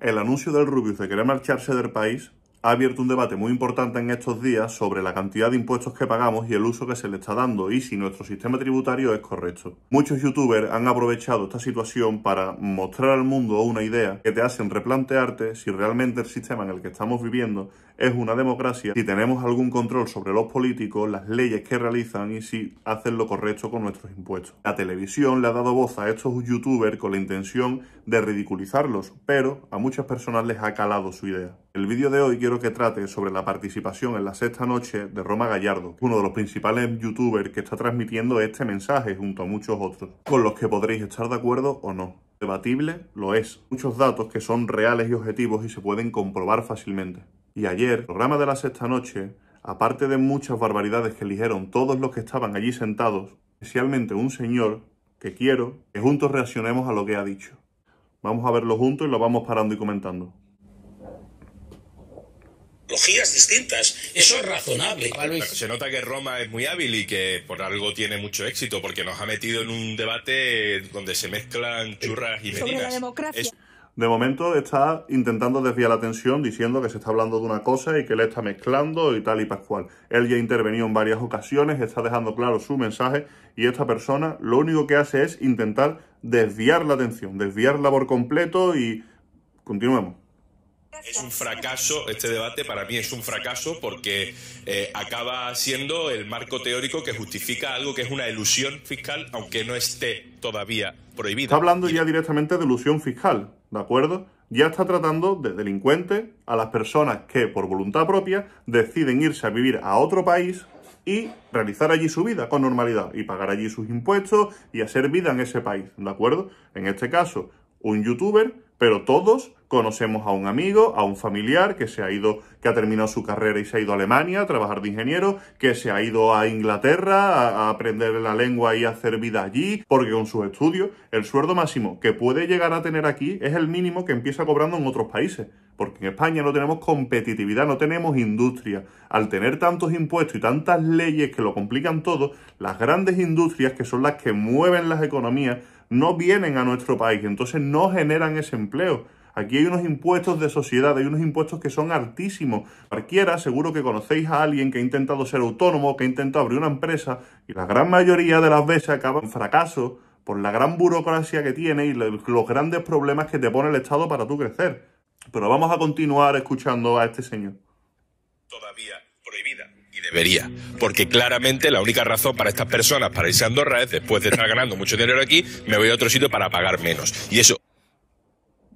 El anuncio del Rubius de querer marcharse del país ha abierto un debate muy importante en estos días sobre la cantidad de impuestos que pagamos y el uso que se le está dando y si nuestro sistema tributario es correcto. Muchos youtubers han aprovechado esta situación para mostrar al mundo una idea que te hacen replantearte si realmente el sistema en el que estamos viviendo es una democracia si tenemos algún control sobre los políticos, las leyes que realizan y si hacen lo correcto con nuestros impuestos. La televisión le ha dado voz a estos youtubers con la intención de ridiculizarlos, pero a muchas personas les ha calado su idea. El vídeo de hoy quiero que trate sobre la participación en la sexta noche de Roma Gallardo, uno de los principales youtubers que está transmitiendo este mensaje junto a muchos otros, con los que podréis estar de acuerdo o no debatible lo es. Muchos datos que son reales y objetivos y se pueden comprobar fácilmente. Y ayer, programa de la sexta noche, aparte de muchas barbaridades que eligieron todos los que estaban allí sentados, especialmente un señor que quiero que juntos reaccionemos a lo que ha dicho. Vamos a verlo juntos y lo vamos parando y comentando distintas. Eso es razonable. Se nota que Roma es muy hábil y que por algo tiene mucho éxito, porque nos ha metido en un debate donde se mezclan churras y medidas. Sobre la democracia. De momento está intentando desviar la atención diciendo que se está hablando de una cosa y que le está mezclando y tal y pascual. Él ya ha intervenido en varias ocasiones, está dejando claro su mensaje y esta persona lo único que hace es intentar desviar la atención, desviarla por completo y continuemos. Es un fracaso, este debate para mí es un fracaso porque eh, acaba siendo el marco teórico que justifica algo que es una ilusión fiscal, aunque no esté todavía prohibida. Está hablando ya directamente de ilusión fiscal, ¿de acuerdo? Ya está tratando de delincuente a las personas que por voluntad propia deciden irse a vivir a otro país y realizar allí su vida con normalidad y pagar allí sus impuestos y hacer vida en ese país, ¿de acuerdo? En este caso, un youtuber, pero todos conocemos a un amigo, a un familiar que se ha ido, que ha terminado su carrera y se ha ido a Alemania a trabajar de ingeniero, que se ha ido a Inglaterra a, aprender la lengua y a hacer vida allí, porque con sus estudios el sueldo máximo que puede llegar a tener aquí es el mínimo que empieza cobrando en otros países. Porque en España no tenemos competitividad, no tenemos industria. Al tener tantos impuestos y tantas leyes que lo complican todo, las grandes industrias, que son las que mueven las economías, no vienen a nuestro país, entonces no generan ese empleo. Aquí hay unos impuestos de sociedad, hay unos impuestos que son altísimos. Cualquiera, seguro que conocéis a alguien que ha intentado ser autónomo, que ha intentado abrir una empresa y la gran mayoría de las veces acaba en fracaso por la gran burocracia que tiene y los grandes problemas que te pone el Estado para tú crecer. Pero vamos a continuar escuchando a este señor. Todavía prohibida y debería, porque claramente la única razón para estas personas para irse a Andorra es después de estar ganando mucho dinero aquí, me voy a otro sitio para pagar menos. Y eso.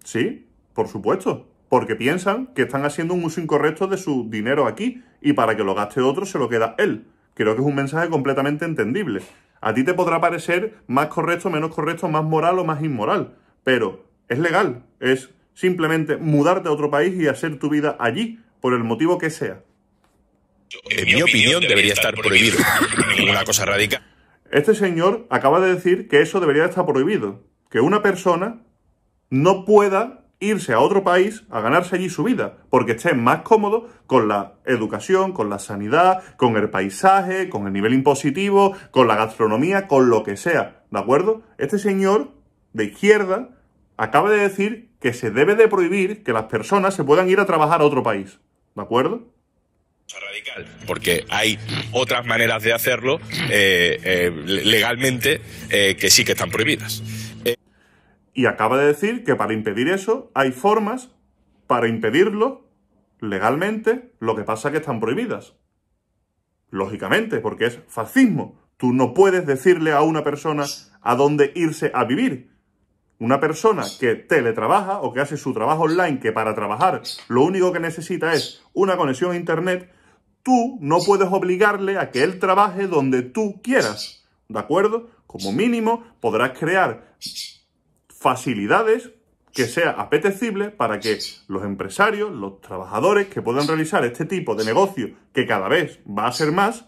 ¿Sí? por supuesto, porque piensan que están haciendo un uso incorrecto de su dinero aquí y para que lo gaste otro se lo queda él. Creo que es un mensaje completamente entendible. A ti te podrá parecer más correcto, menos correcto, más moral o más inmoral, pero es legal, es simplemente mudarte a otro país y hacer tu vida allí, por el motivo que sea. En mi opinión debería estar prohibido. una cosa radical. Este señor acaba de decir que eso debería estar prohibido. Que una persona no pueda irse a otro país a ganarse allí su vida, porque esté más cómodo con la educación, con la sanidad, con el paisaje, con el nivel impositivo, con la gastronomía, con lo que sea. ¿De acuerdo? Este señor de izquierda acaba de decir que se debe de prohibir que las personas se puedan ir a trabajar a otro país. ¿De acuerdo? radical, porque hay otras maneras de hacerlo eh, eh, legalmente eh, que sí que están prohibidas. Y acaba de decir que para impedir eso hay formas para impedirlo legalmente, lo que pasa es que están prohibidas. Lógicamente, porque es fascismo. Tú no puedes decirle a una persona a dónde irse a vivir. Una persona que teletrabaja o que hace su trabajo online, que para trabajar lo único que necesita es una conexión a Internet, tú no puedes obligarle a que él trabaje donde tú quieras. ¿De acuerdo? Como mínimo podrás crear facilidades que sea apetecible para que los empresarios, los trabajadores que puedan realizar este tipo de negocio, que cada vez va a ser más,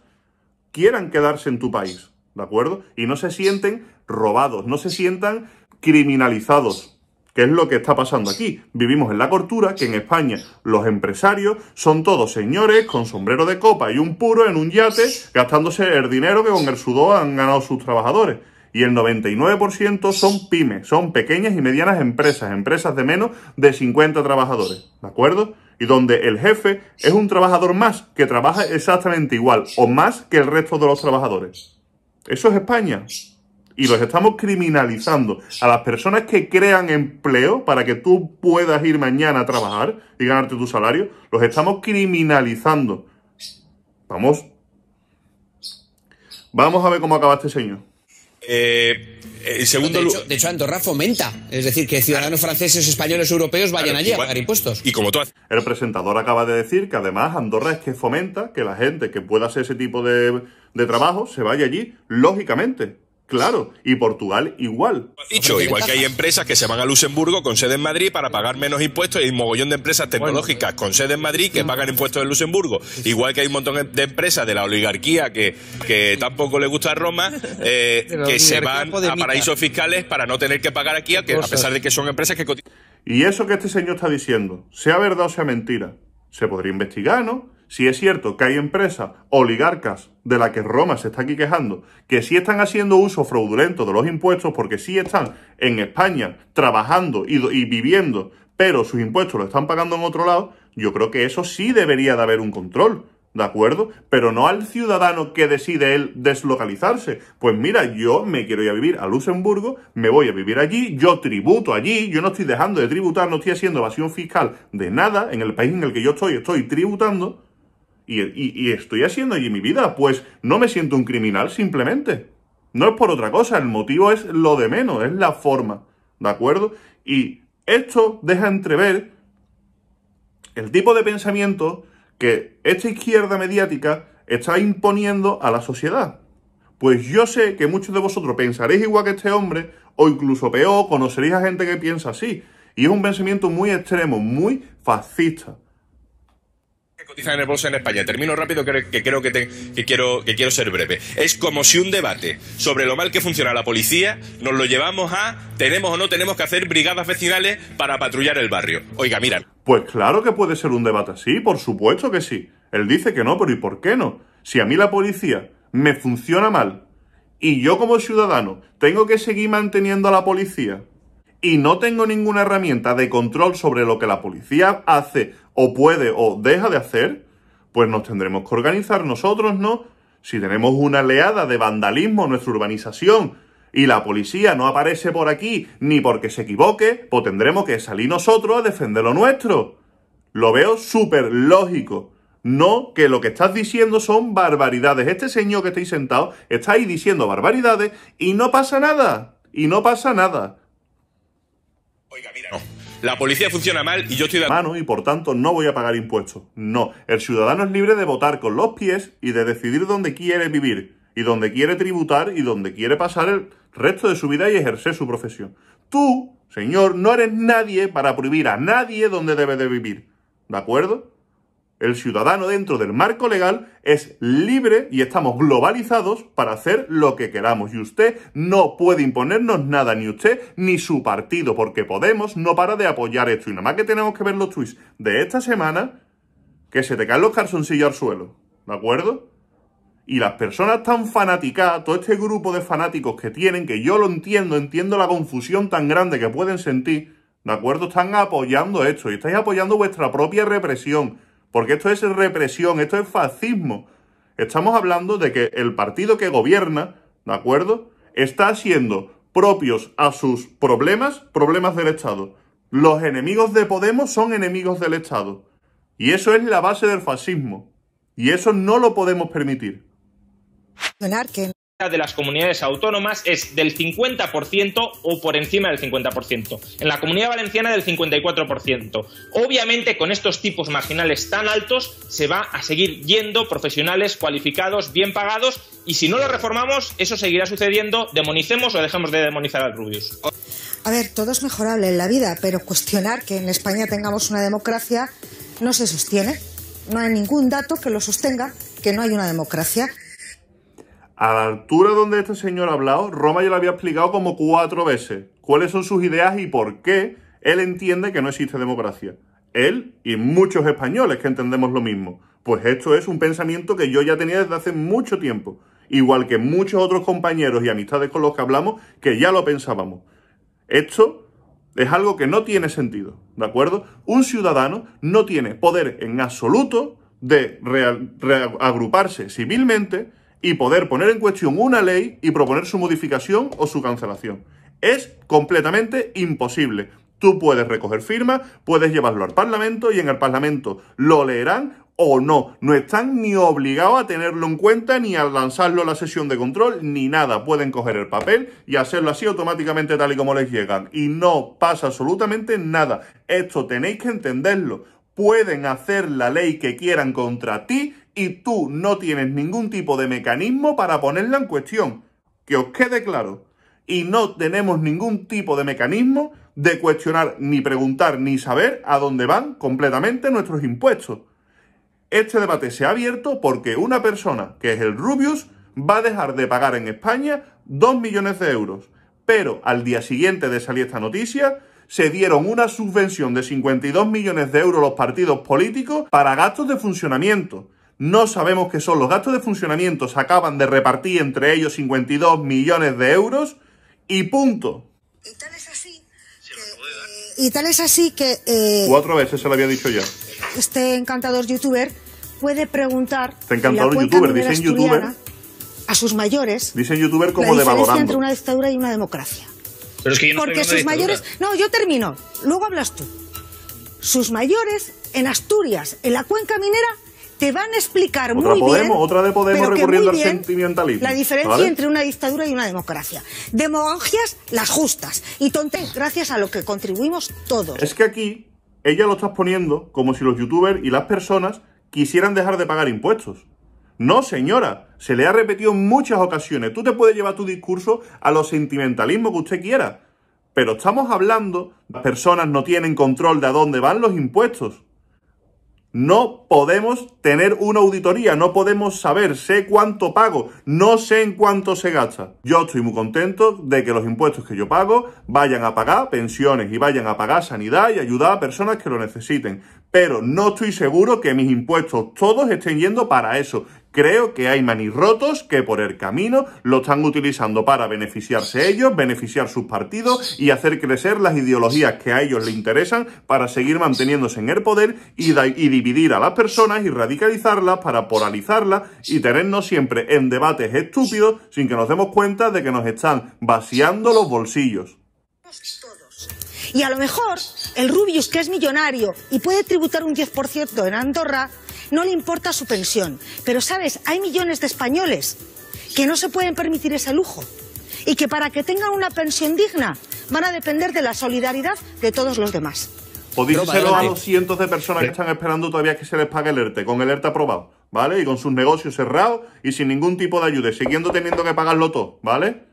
quieran quedarse en tu país, ¿de acuerdo? Y no se sienten robados, no se sientan criminalizados, que es lo que está pasando aquí. Vivimos en la cortura, que en España los empresarios son todos señores con sombrero de copa y un puro en un yate, gastándose el dinero que con el sudor han ganado sus trabajadores y el 99% son pymes, son pequeñas y medianas empresas, empresas de menos de 50 trabajadores, ¿de acuerdo? Y donde el jefe es un trabajador más que trabaja exactamente igual o más que el resto de los trabajadores. Eso es España. Y los estamos criminalizando a las personas que crean empleo para que tú puedas ir mañana a trabajar y ganarte tu salario. Los estamos criminalizando. Vamos. Vamos a ver cómo acaba este señor. Eh, eh, segundo de hecho, Andorra fomenta, es decir, que ciudadanos franceses, españoles, europeos vayan allí a pagar impuestos. Y como tú El presentador acaba de decir que además Andorra es que fomenta que la gente que pueda hacer ese tipo de, de trabajo se vaya allí, lógicamente. Claro, y Portugal igual. Dicho, igual que hay empresas que se van a Luxemburgo con sede en Madrid para pagar menos impuestos y un mogollón de empresas tecnológicas eh, con sede en Madrid que pagan impuestos en Luxemburgo. Igual que hay un montón de empresas de la oligarquía que, que tampoco le gusta a Roma, eh, que se van a paraísos fiscales para no tener que pagar aquí, a, a pesar de que son empresas que cotizan. Y eso que este señor está diciendo, sea verdad o sea mentira, se podría investigar, ¿no? Si es cierto que hay empresas oligarcas de las que Roma se está aquí quejando, que sí están haciendo uso fraudulento de los impuestos porque sí están en España trabajando y, viviendo, pero sus impuestos los están pagando en otro lado, yo creo que eso sí debería de haber un control. ¿De acuerdo? Pero no al ciudadano que decide él deslocalizarse. Pues mira, yo me quiero ir a vivir a Luxemburgo, me voy a vivir allí, yo tributo allí, yo no estoy dejando de tributar, no estoy haciendo evasión fiscal de nada, en el país en el que yo estoy, estoy tributando y, estoy haciendo allí mi vida, pues no me siento un criminal simplemente. No es por otra cosa, el motivo es lo de menos, es la forma, ¿de acuerdo? Y esto deja entrever el tipo de pensamiento que esta izquierda mediática está imponiendo a la sociedad. Pues yo sé que muchos de vosotros pensaréis igual que este hombre, o incluso peor, conoceréis a gente que piensa así. Y es un pensamiento muy extremo, muy fascista en el bolsa en España. Termino rápido que, creo que, quiero, que quiero ser breve. Es como si un debate sobre lo mal que funciona la policía nos lo llevamos a tenemos o no tenemos que hacer brigadas vecinales para patrullar el barrio. Oiga, mira. Pues claro que puede ser un debate así, por supuesto que sí. Él dice que no, pero ¿y por qué no? Si a mí la policía me funciona mal y yo como ciudadano tengo que seguir manteniendo a la policía y no tengo ninguna herramienta de control sobre lo que la policía hace o puede o deja de hacer, pues nos tendremos que organizar nosotros, ¿no? Si tenemos una oleada de vandalismo en nuestra urbanización y la policía no aparece por aquí ni porque se equivoque, pues tendremos que salir nosotros a defender lo nuestro. Lo veo súper lógico. No que lo que estás diciendo son barbaridades. Este señor que estáis sentado está ahí diciendo barbaridades y no pasa nada. Y no pasa nada. Oiga, mira la policía funciona mal y yo estoy de mano y por tanto no voy a pagar impuestos. No, el ciudadano es libre de votar con los pies y de decidir dónde quiere vivir y dónde quiere tributar y dónde quiere pasar el resto de su vida y ejercer su profesión. Tú, señor, no eres nadie para prohibir a nadie dónde debe de vivir. ¿De acuerdo? El ciudadano dentro del marco legal es libre y estamos globalizados para hacer lo que queramos. Y usted no puede imponernos nada, ni usted ni su partido, porque Podemos no para de apoyar esto. Y nada más que tenemos que ver los tuits de esta semana, que se te caen los calzoncillos al suelo. ¿De acuerdo? Y las personas tan fanáticas, todo este grupo de fanáticos que tienen, que yo lo entiendo, entiendo la confusión tan grande que pueden sentir, ¿de acuerdo? Están apoyando esto y estáis apoyando vuestra propia represión. Porque esto es represión, esto es fascismo. Estamos hablando de que el partido que gobierna, ¿de acuerdo? Está haciendo propios a sus problemas, problemas del Estado. Los enemigos de Podemos son enemigos del Estado. Y eso es la base del fascismo. Y eso no lo podemos permitir de las comunidades autónomas es del 50% o por encima del 50%. En la comunidad valenciana del 54%. Obviamente con estos tipos marginales tan altos se va a seguir yendo profesionales cualificados, bien pagados y si no lo reformamos eso seguirá sucediendo, demonicemos o dejemos de demonizar al Rubius. A ver, todo es mejorable en la vida, pero cuestionar que en España tengamos una democracia no se sostiene. No hay ningún dato que lo sostenga que no hay una democracia. A la altura donde este señor ha hablado, Roma ya lo había explicado como cuatro veces cuáles son sus ideas y por qué él entiende que no existe democracia. Él y muchos españoles que entendemos lo mismo. Pues esto es un pensamiento que yo ya tenía desde hace mucho tiempo, igual que muchos otros compañeros y amistades con los que hablamos que ya lo pensábamos. Esto es algo que no tiene sentido, ¿de acuerdo? Un ciudadano no tiene poder en absoluto de reagruparse civilmente y poder poner en cuestión una ley y proponer su modificación o su cancelación. Es completamente imposible. Tú puedes recoger firmas, puedes llevarlo al Parlamento y en el Parlamento lo leerán o no. No están ni obligados a tenerlo en cuenta, ni a lanzarlo a la sesión de control, ni nada. Pueden coger el papel y hacerlo así automáticamente tal y como les llegan. Y no pasa absolutamente nada. Esto tenéis que entenderlo. Pueden hacer la ley que quieran contra ti y tú no tienes ningún tipo de mecanismo para ponerla en cuestión. Que os quede claro. Y no tenemos ningún tipo de mecanismo de cuestionar, ni preguntar, ni saber a dónde van completamente nuestros impuestos. Este debate se ha abierto porque una persona, que es el Rubius, va a dejar de pagar en España 2 millones de euros. Pero al día siguiente de salir esta noticia, se dieron una subvención de 52 millones de euros los partidos políticos para gastos de funcionamiento. No sabemos qué son. Los gastos de funcionamiento se acaban de repartir entre ellos 52 millones de euros y punto. Y tal es así que... Eh, y tal así que eh, Cuatro veces se lo había dicho ya. Este encantador youtuber puede preguntar... Este encantador youtuber, dicen youtuber... A sus mayores... Dicen youtuber como la diferencia entre una dictadura y una democracia. Pero es que yo no Porque sus mayores... No, yo termino. Luego hablas tú. Sus mayores en Asturias, en la cuenca minera, te van a explicar otra muy bien. Otra de Podemos recurriendo al sentimentalismo. La diferencia entre una dictadura y una democracia. Demagogias las justas y tontes gracias a lo que contribuimos todos. Es que aquí ella lo está poniendo como si los youtubers y las personas quisieran dejar de pagar impuestos. No, señora, se le ha repetido en muchas ocasiones. Tú te puedes llevar tu discurso a los sentimentalismos que usted quiera. Pero estamos hablando, las personas no tienen control de a dónde van los impuestos. No podemos tener una auditoría, no podemos saber, sé cuánto pago, no sé en cuánto se gasta. Yo estoy muy contento de que los impuestos que yo pago vayan a pagar pensiones y vayan a pagar sanidad y ayudar a personas que lo necesiten. Pero no estoy seguro que mis impuestos todos estén yendo para eso, Creo que hay manirrotos que por el camino lo están utilizando para beneficiarse ellos, beneficiar sus partidos y hacer crecer las ideologías que a ellos les interesan para seguir manteniéndose en el poder y, y dividir a las personas y radicalizarlas para polarizarlas y tenernos siempre en debates estúpidos sin que nos demos cuenta de que nos están vaciando los bolsillos. Y a lo mejor el Rubius, que es millonario y puede tributar un 10% en Andorra, no le importa su pensión. Pero, ¿sabes? Hay millones de españoles que no se pueden permitir ese lujo y que para que tengan una pensión digna van a depender de la solidaridad de todos los demás. O a los cientos de personas que ¿Eh? están esperando todavía que se les pague el ERTE, con el ERTE aprobado, ¿vale? Y con sus negocios cerrados y sin ningún tipo de ayuda, siguiendo teniendo que pagarlo todo, ¿vale?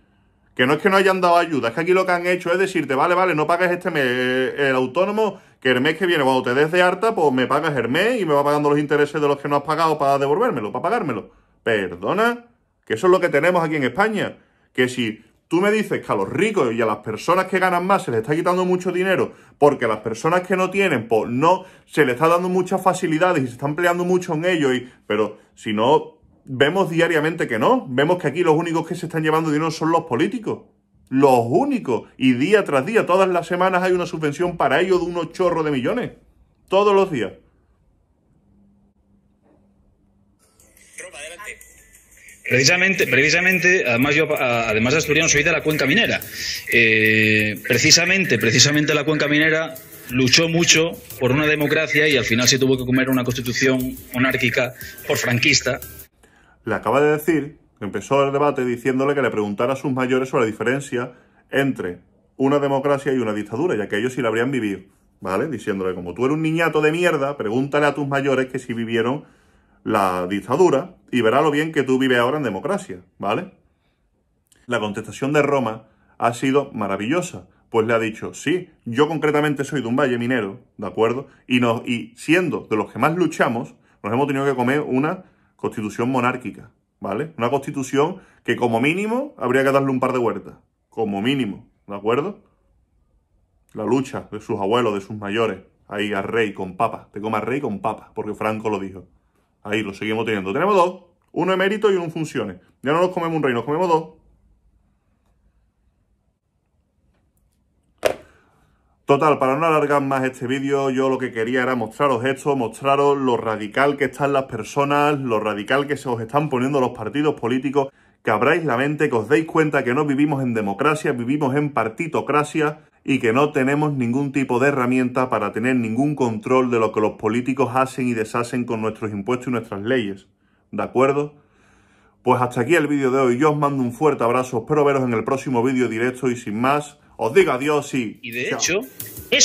Que no es que no hayan dado ayuda, es que aquí lo que han hecho es decirte, vale, vale, no pagues este eh, el autónomo, que el mes que viene, cuando te des de harta, pues me pagas el y me va pagando los intereses de los que no has pagado para devolvérmelo, para pagármelo. Perdona, que eso es lo que tenemos aquí en España. Que si tú me dices que a los ricos y a las personas que ganan más se les está quitando mucho dinero porque a las personas que no tienen, pues no, se les está dando muchas facilidades y se están peleando mucho en ello, y, pero si no, vemos diariamente que no, vemos que aquí los únicos que se están llevando dinero son los políticos los únicos. Y día tras día, todas las semanas hay una subvención para ello de unos chorros de millones. Todos los días. Precisamente, precisamente, además yo, además de asturiano, soy de la cuenca minera. Eh, precisamente, precisamente la cuenca minera luchó mucho por una democracia y al final se tuvo que comer una constitución monárquica por franquista. Le acaba de decir Empezó el debate diciéndole que le preguntara a sus mayores sobre la diferencia entre una democracia y una dictadura, ya que ellos sí la habrían vivido, ¿vale? Diciéndole, como tú eres un niñato de mierda, pregúntale a tus mayores que si vivieron la dictadura y verá lo bien que tú vives ahora en democracia, ¿vale? La contestación de Roma ha sido maravillosa, pues le ha dicho, sí, yo concretamente soy de un valle minero, ¿de acuerdo? Y, nos, y siendo de los que más luchamos, nos hemos tenido que comer una constitución monárquica, ¿vale? Una constitución que como mínimo habría que darle un par de huertas, como mínimo, ¿de acuerdo? La lucha de sus abuelos, de sus mayores, ahí a rey con papa, te coma rey con papa, porque Franco lo dijo. Ahí lo seguimos teniendo. Tenemos dos, uno emérito y uno en funciones. Ya no nos comemos un rey, nos comemos dos. Total, para no alargar más este vídeo, yo lo que quería era mostraros esto, mostraros lo radical que están las personas, lo radical que se os están poniendo los partidos políticos, que abráis la mente, que os deis cuenta que no vivimos en democracia, vivimos en partitocracia y que no tenemos ningún tipo de herramienta para tener ningún control de lo que los políticos hacen y deshacen con nuestros impuestos y nuestras leyes. ¿De acuerdo? Pues hasta aquí el vídeo de hoy. Yo os mando un fuerte abrazo, espero veros en el próximo vídeo directo y sin más os diga adiós y. de hecho, es